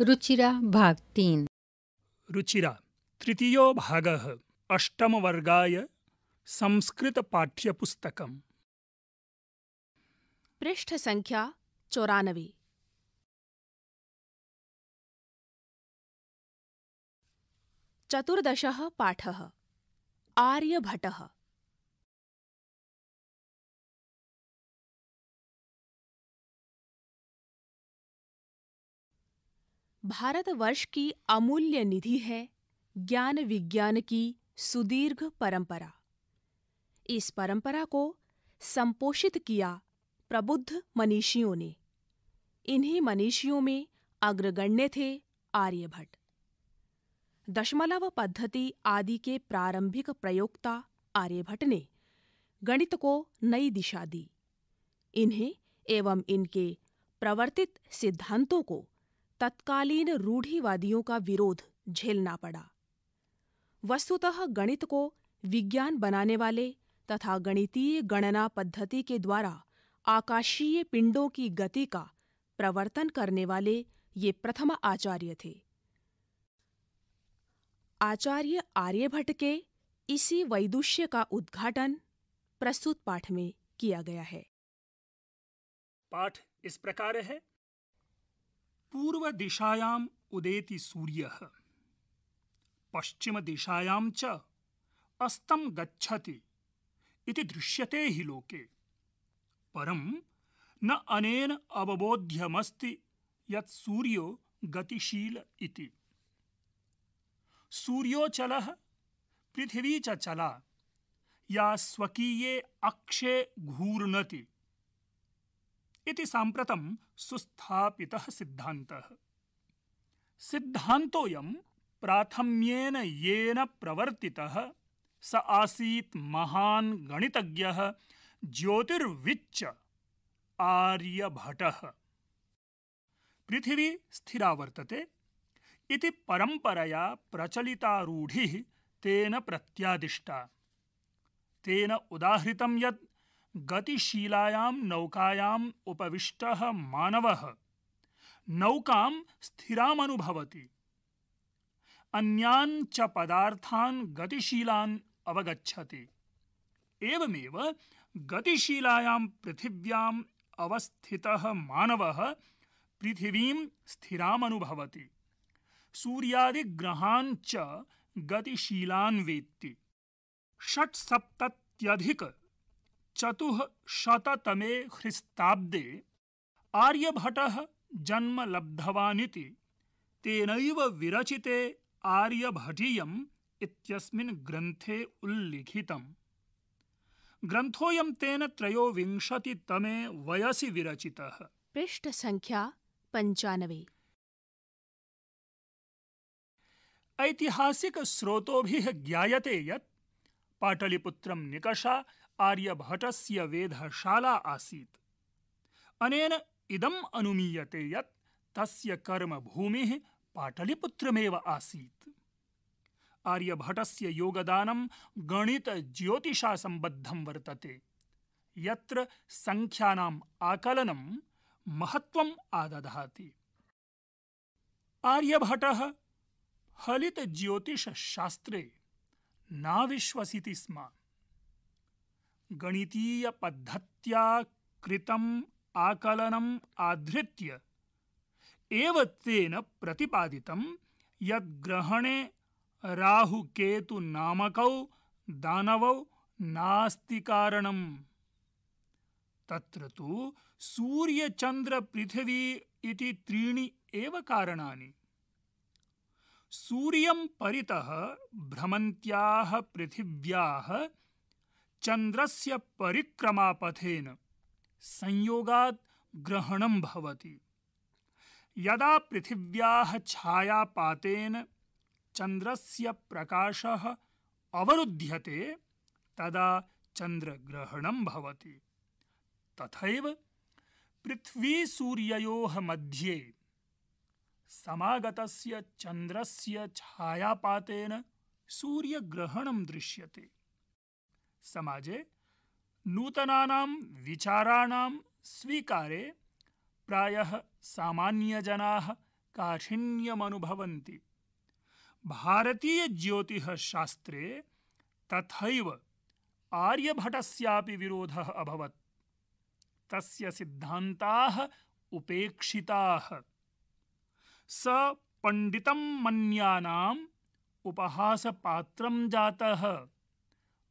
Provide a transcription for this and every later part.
रुचिरा भाग तीन रुचिरा तृतीयो भागः अष्टमवर्गाय संस्कृतपाठ्यपुस्तकम् पृष्ठसङ्ख्या चौरानवे चतुर्दशः पाठः आर्यभटः भारतवर्ष की अमूल्य निधि है ज्ञान विज्ञान की सुदीर्घ परंपरा इस परंपरा को संपोषित किया प्रबुद्ध मनीषियों ने इन्हीं मनीषियों में अग्रगण्य थे आर्यभट्ट दशमलव पद्धति आदि के प्रारंभिक प्रयोक्ता आर्यभट्ट ने गणित को नई दिशा दी इन्हें एवं इनके प्रवर्तित सिद्धांतों को तत्कालीन रूढ़िवादियों का विरोध झेलना पड़ा वस्तुतः गणित को विज्ञान बनाने वाले तथा गणितीय गणना पद्धति के द्वारा आकाशीय पिंडों की गति का प्रवर्तन करने वाले ये प्रथम आचार्य थे आचार्य आर्यभट्ट के इसी वैदुष्य का उद्घाटन प्रस्तुत पाठ में किया गया है पाठ इस प्रकार है दिशायाम उदेति पश्चिम दिशायाम च अस्तम गच्छति इति दृश्यते हि लोके परम न अनेन अवबोध्यमस्ति यत् सूर्यो गतिशील इति चलह पृथ्वी च चला या स्वकीये अक्षे घूर्णति इति साम्प्रतं सुस्थापितः सिद्धान्तः सिद्धान्तोऽयं प्राथम्येन येन प्रवर्तितः स आसीत् महान् गणितज्ञः ज्योतिर्विच्च आर्यभट्टः पृथिवी स्थिरा वर्तते इति परम्परया प्रचलितारूढिः तेन प्रत्यादिष्टा तेन उदाहृतं यत् गतिशीलायां नौकायाम् उपविष्टः मानवः नौकां स्थिरामनुभवति अन्यान् च पदार्थान् गतिशीलान् अवगच्छति एवमेव गतिशीलायां पृथिव्याम् अवस्थितः मानवः पृथिवीं स्थिरामनुभवति सूर्यादिग्रहान् च गतिशीलान् वेत्ति षट्सप्तत्यधिक चतुःशततमे ख्रिस्ताब्दे आर्यभटः जन्म लब्धवानिति तेनैव विरचिते आर्यभटीयम् इत्यस्मिन् ग्रन्थे उल्लिखितम् ग्रन्थोऽयं तेन त्रयोविंशतितमे वयसि विरचितः पृष्ठसङ्ख्या पञ्चानवे ऐतिहासिकस्रोतोभिः ज्ञायते यत् पाटलिपुत्रं निकषा आर्यभटस्य वेधशाला आसीत् अनेन इदम् अनुमीयते यत् तस्य कर्मभूमिः पाटलिपुत्रमेव आसीत् आर्यभटस्य योगदानं गणितज्योतिषासम्बद्धं वर्तते यत्र सङ्ख्यानाम् आकलनं महत्त्वम् आदधाति आर्यभटः हलितज्योतिषशास्त्रे नाविश्वसिति स्म गणितीयपद्धत्या कृतम् आकलनम् आधृत्य एव तेन प्रतिपादितं यत् ग्रहणे राहुकेतुनामकौ दानवौ नास्ति कारणम् तत्र तु सूर्यचन्द्रपृथिवी इति त्रीणि एव कारणानि सूर्यं परितः भ्रमन्त्याः पृथिव्याः चंद्रस्य परिक्रमापथेन संयोगात् ग्रहणं भवति यदा पृथिव्याः छायापातेन चंद्रस्य प्रकाशः अवरुध्यते तदा चन्द्रग्रहणं भवति तथैव पृथ्वीसूर्ययोः मध्ये समागतस्य चन्द्रस्य छायापातेन सूर्यग्रहणं दृश्यते समाजे नूतनानां विचाराणां स्वीकारे प्रायः सामान्यजनाः काठिन्यमनुभवन्ति भारतीयज्योतिः शास्त्रे तथैव आर्यभटस्यापि विरोधः अभवत् तस्य सिद्धान्ताः उपेक्षिताः स पण्डितं मन्यानाम् उपहासपात्रं जातः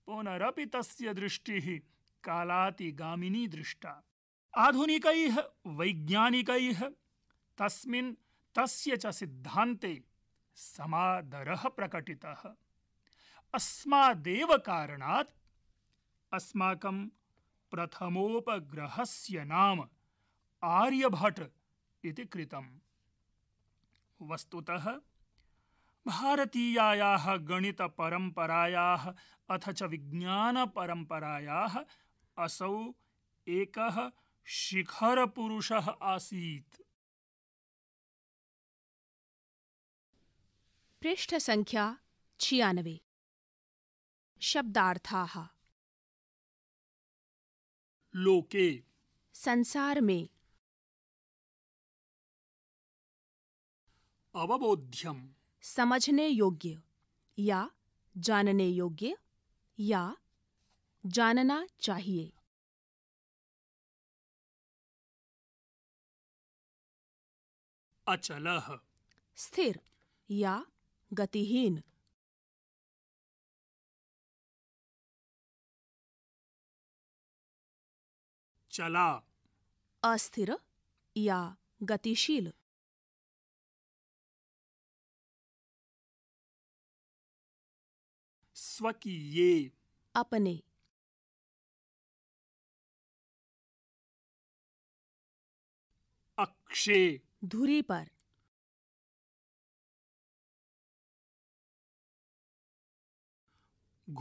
पुनरपि तस्य दृष्टिः कालातिगामिनी दृष्टा आधुनिकैः वैज्ञानिकैः तस्मिन् तस्य च सिद्धान्ते समादरः प्रकटितः अस्मादेव कारणात् अस्माकं प्रथमोपग्रहस्य नाम आर्यभट इति कृतम् वस्तुतः भारतीयायाः परंपराया अथ च परंपराया असौ एक शिखरपुरुषः आसीत् पृष्ठसङ्ख्या छियानवे शब्दार्थाः लोके संसार में अवबोध्यम समझने योग्य या जानने योग्य या जानना चाहिए अचल स्थिर या गतिहीन चला अस्थिर या गतिशील स्वकीय अपने अक्षे धुरी पर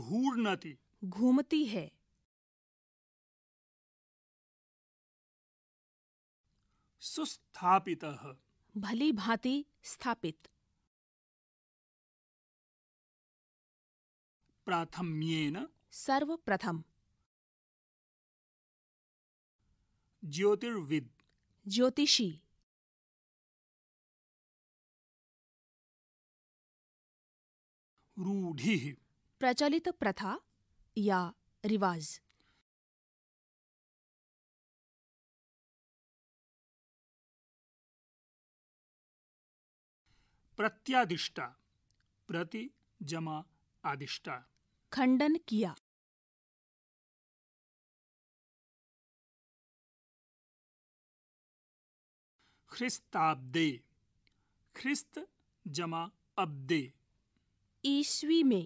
घूर्णति घूमती है सुस्थापित भली भांति स्थापित प्राथम्येन सर्वप्रथम ज्योतिर्विद ज्योतिषी रूढ़ि प्रचलित प्रथा या रिवाज प्रत्यादिष्टा प्रति जमा आदिष्टा खंडन किया ख्रिस्ताब्दे ख्रिस्त जमा अब्दे ईस्वी में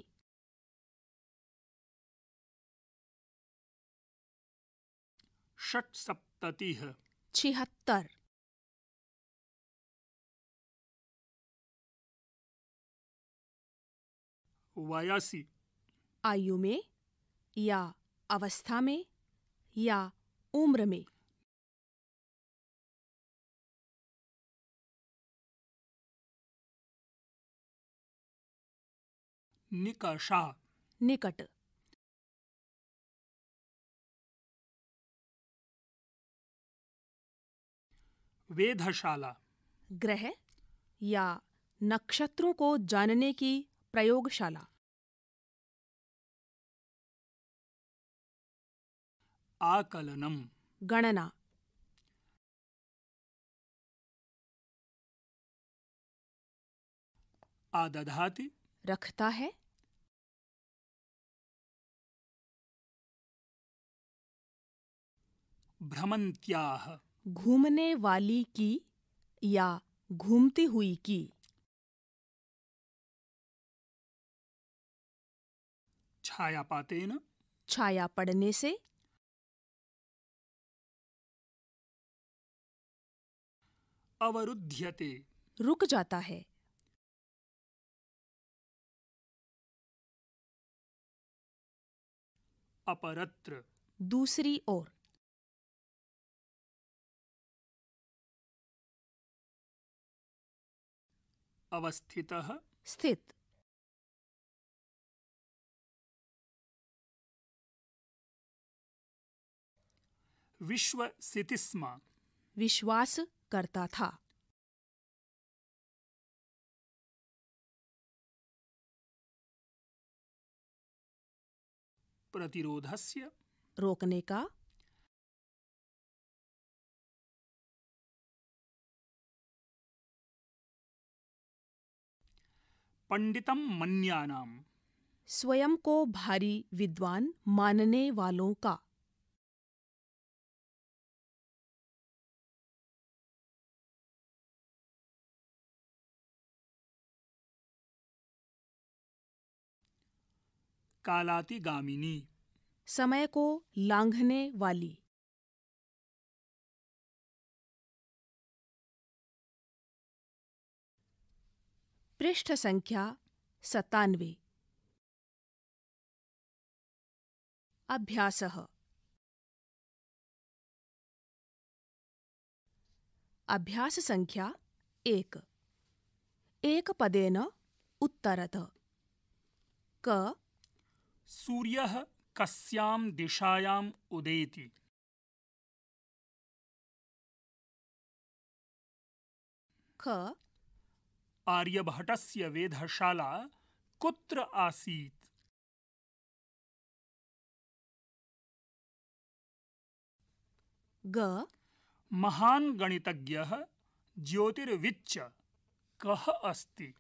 षट सप्तति छिहत्तर वयासी आयु में या अवस्था में या उम्र में निकषा निकट वेधशाला ग्रह या नक्षत्रों को जानने की प्रयोगशाला आकलनम गणना आदधाति रखता है भ्रमंत्याह घूमने वाली की या घूमती हुई की छाया पाते न छाया पड़ने से अवरुध्यते रुक जाता है अपरत्र दूसरी ओर अवस्थित स्थित विश्व विश्वसितिस्म विश्वास करता था प्रतिरोधस्य रोकने का पंडितम मन्यानाम स्वयं को भारी विद्वान मानने वालों का गामिनी समय को लांघने वाली पृष्ठ संख्या सत्तानवे अभ्यास अभ्यास संख्या एक एक पदेन उत्तरत क सूर्यः कस्यां दिशायाम् उदेति ख आर्यभटस्य वेधशाला कुत्र आसीत् ग महान् गणितज्ञः ज्योतिर्विच्च कः अस्ति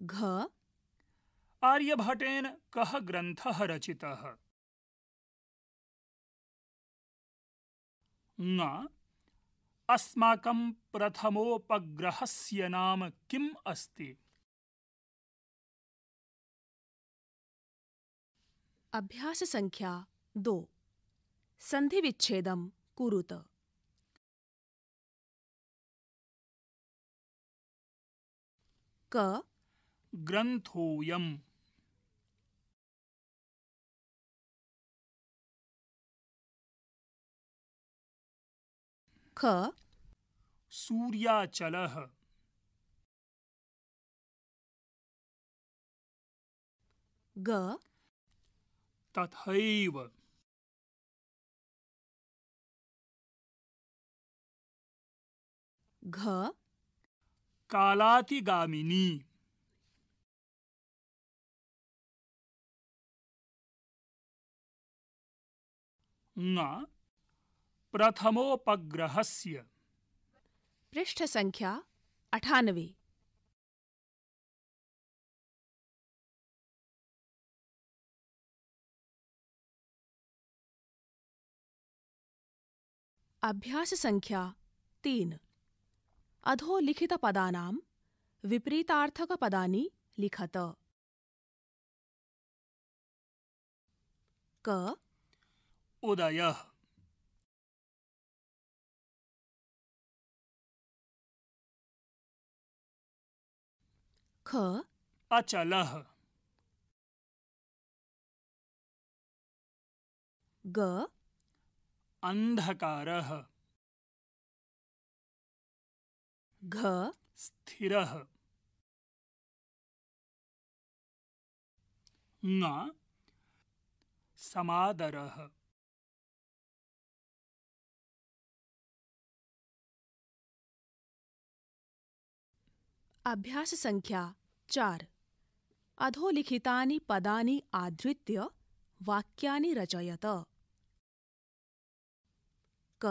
घ आर्यभट्टेन कः ग्रन्थः रचितः अस्माकं प्रथमोपग्रहस्य नाम किम् अस्ति अभ्यास संख्या दो संधि विच्छेदम कुरुत क ग्रन्थोऽयम् ख सूर्याचल ग तथैव घ कालातिगामिनी न प्रथमोपग्रहस्य पृष्ठ संख्या अठानवे अभ्यास संख्या तीन अधो लिखित पदानाम विपरीतार्थक पदानि लिखत क उदय ख अचल ग अंधकार घ स्थिर समादरः अभ्यास संख्या चार अधोलिखितानि पदानि आधृत्य वाक्यानि रचयत क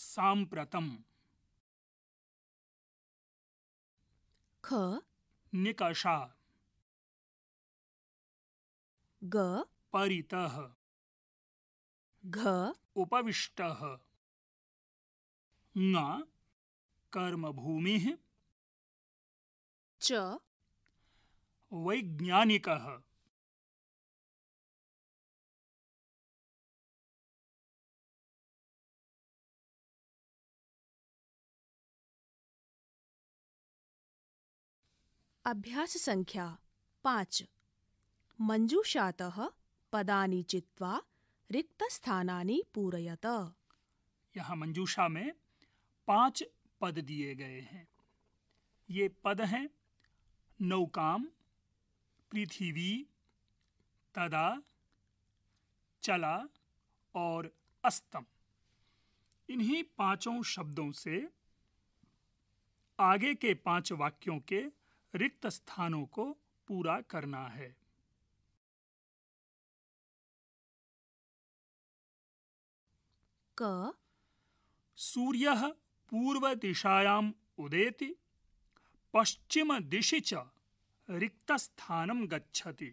साम्प्रतम ख निकषा ग परितः घ उपविष्टः कर्मभूमिः च वैज्ञानिकः अभ्यास संख्या पाँच मंजूषातः पदानि चित्वा रिक्त पूरयत यहाँ मंजूषा में पांच पद दिए गए हैं ये पद हैं नौकाम पृथ्वी तदा चला और अस्तम इन्हीं पांचों शब्दों से आगे के पांच वाक्यों के रिक्त स्थानों को पूरा करना है क पूर्व दिशायाम उदेति दिशि च रिक्तस्थानं गच्छति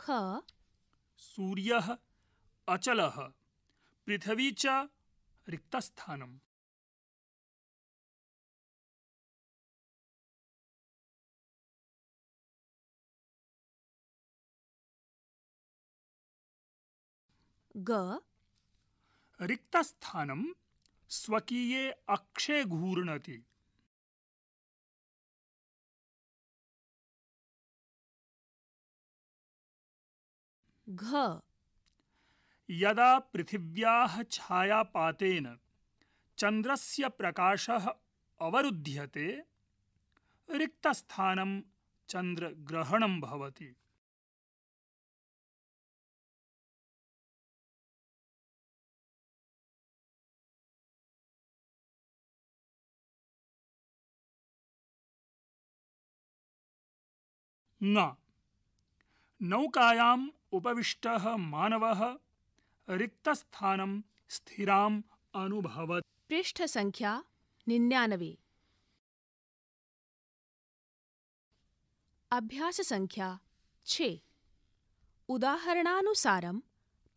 ख सूर्यः अचलः पृथ्वी च रिक्तस्थानम् ग रिक्तस्थानं स्वकीय अक्षे घूर्णति घ यदा पृथिव्याः छायापातेन चन्द्रस्य प्रकाशः अवरुध्यते रिक्तस्थानं चन्द्रग्रहणं भवति न नौकायाम् उपविष्टः मानवः रिक्तस्थानं स्थिराम् अनुभवत् पृष्ठ संख्या निन्यानवे अभ्यास संख्या छे उदाहरणानुसारम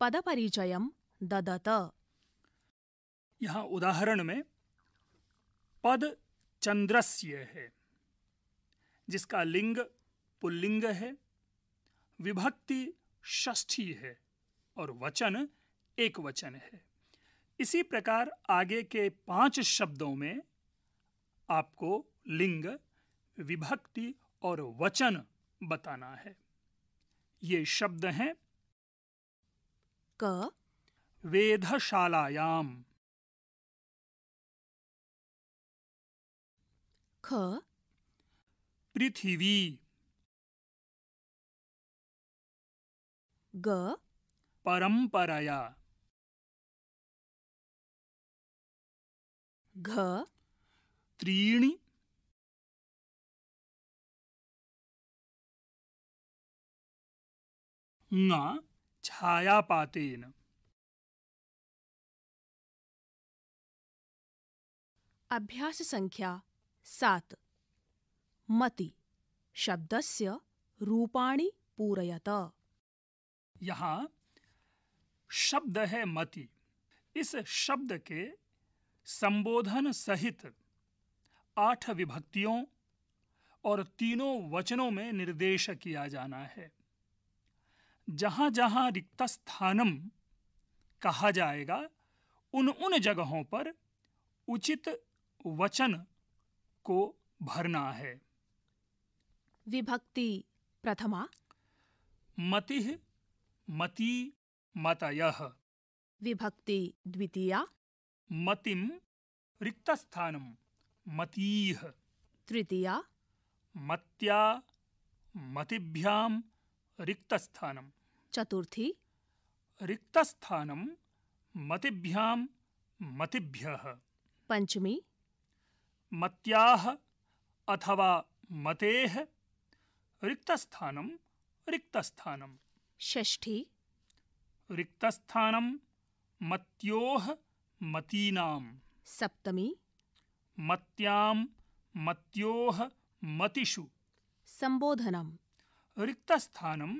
पद परिचयम ददत यहाँ उदाहरण में पद चंद्रस्य है जिसका लिंग पुल्लिंग है विभक्ति षष्ठी है और वचन एक वचन है इसी प्रकार आगे के पांच शब्दों में आपको लिंग विभक्ति और वचन बताना है ये शब्द हैं क वेधशालायाम ख पृथ्वी ग परंपराया घ त्रीणि ङ छायापातेन अभ्यास संख्या सात मति शब्दस्य रूपाणि पूरयत यहाँ शब्द है मति इस शब्द के संबोधन सहित आठ विभक्तियों और तीनों वचनों में निर्देश किया जाना है जहां जहां रिक्त स्थानम कहा जाएगा उन उन जगहों पर उचित वचन को भरना है विभक्ति प्रथमा मति मति मतयः विभक्ति द्वितीया मतिम रिक्तस्थानम मतीह तृतीया मत्या मतिभ्याम रिक्तस्थानम चतुर्थी रिक्तस्थानम मतिभ्याम मतिभ्यः पंचमी मत्याह अथवा मतेह रिक्तस्थानम रिक्तस्थानम षष्ठी रिक्तस्थानं मत्योः मतीनां सप्तमी मत्यां मत्योः मतिषु संबोधनम् रिक्तस्थानं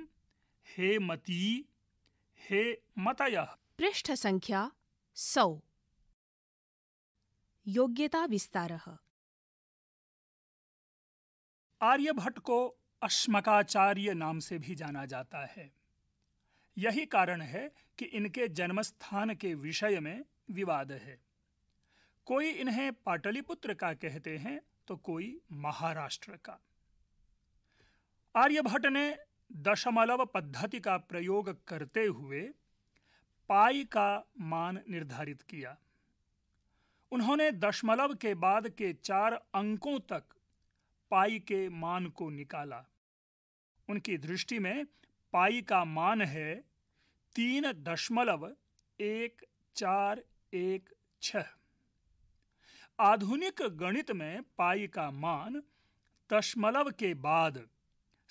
हे मती हे मतयः पृष्ठ संख्या सौ योग्यता विस्तारः आर्यभट्ट को अश्मकाचार्य नाम से भी जाना जाता है यही कारण है कि इनके जन्मस्थान के विषय में विवाद है कोई इन्हें पाटलिपुत्र का कहते हैं तो कोई महाराष्ट्र का आर्यभट्ट ने दशमलव पद्धति का प्रयोग करते हुए पाई का मान निर्धारित किया उन्होंने दशमलव के बाद के चार अंकों तक पाई के मान को निकाला उनकी दृष्टि में पाई का मान है तीन दशमलव एक चार एक छह आधुनिक गणित में पाई का मान दशमलव के बाद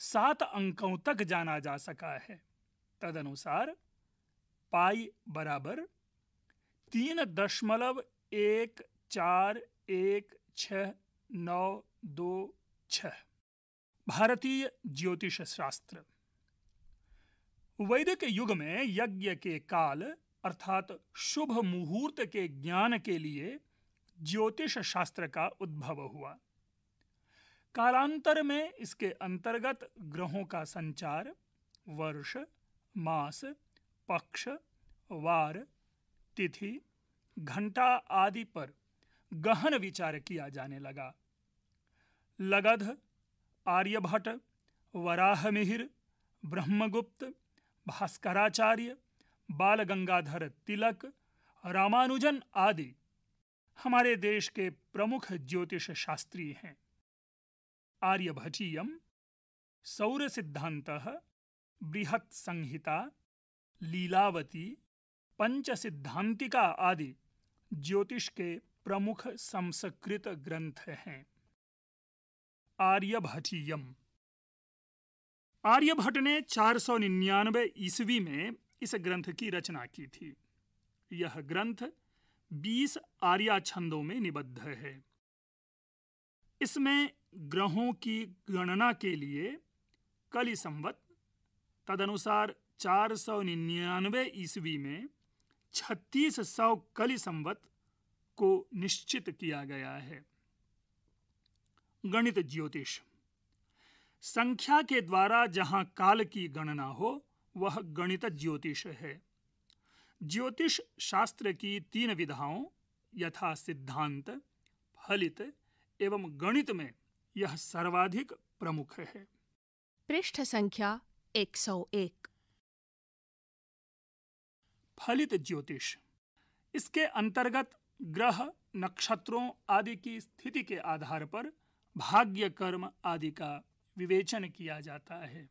सात अंकों तक जाना जा सका है तदनुसार पाई बराबर तीन दशमलव एक चार एक छह नौ दो छह भारतीय ज्योतिष शास्त्र वैदिक युग में यज्ञ के काल अर्थात शुभ मुहूर्त के ज्ञान के लिए ज्योतिष शास्त्र का उद्भव हुआ कालांतर में इसके अंतर्गत ग्रहों का संचार वर्ष मास पक्ष वार तिथि घंटा आदि पर गहन विचार किया जाने लगा लगध आर्यभट्ट वराहमिहिर ब्रह्मगुप्त भास्कराचार्य बाल गंगाधर तिलक रामानुजन आदि हमारे देश के प्रमुख ज्योतिष शास्त्री हैं आर्यभटीयम सौर सिद्धांत बृहत् संहिता लीलावती पंच सिद्धांतिका आदि ज्योतिष के प्रमुख संस्कृत ग्रंथ हैं आर्यभटीयम आर्यभट्ट ने चार सौ निन्यानवे ईस्वी में इस ग्रंथ की रचना की थी यह ग्रंथ बीस आर्या छंदों में निबद्ध है इसमें ग्रहों की गणना के लिए कलि संवत तदनुसार चार सौ निन्यानवे ईस्वी में छत्तीस सौ कलि संवत को निश्चित किया गया है गणित ज्योतिष संख्या के द्वारा जहां काल की गणना हो वह गणित ज्योतिष है ज्योतिष शास्त्र की तीन विधाओं यथा सिद्धांत फलित एवं गणित में यह सर्वाधिक प्रमुख है पृष्ठ संख्या 101 फलित ज्योतिष इसके अंतर्गत ग्रह नक्षत्रों आदि की स्थिति के आधार पर भाग्य कर्म आदि का विवेचन किया जाता है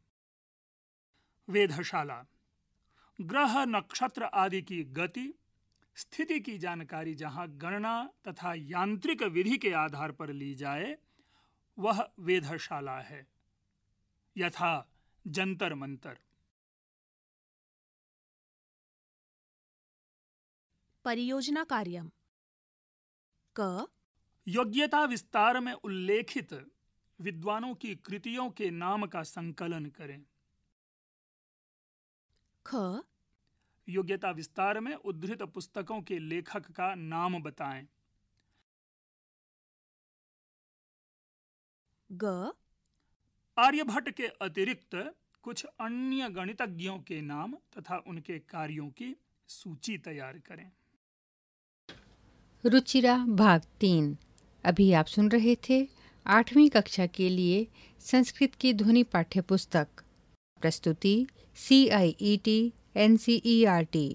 वेधशाला ग्रह नक्षत्र आदि की गति स्थिति की जानकारी जहां गणना तथा यांत्रिक विधि के आधार पर ली जाए वह वेधशाला है यथा जंतर मंतर परियोजना कार्यम क योग्यता विस्तार में उल्लेखित विद्वानों की कृतियों के नाम का संकलन करें ख योग्यता विस्तार में उद्धृत पुस्तकों के लेखक का नाम बताएं। ग आर्यभट्ट के अतिरिक्त कुछ अन्य गणितज्ञों के नाम तथा उनके कार्यों की सूची तैयार करें रुचिरा भाग तीन अभी आप सुन रहे थे आठवीं कक्षा के लिए संस्कृत की ध्वनि पाठ्य पुस्तक प्रस्तुति C I E T N C E R T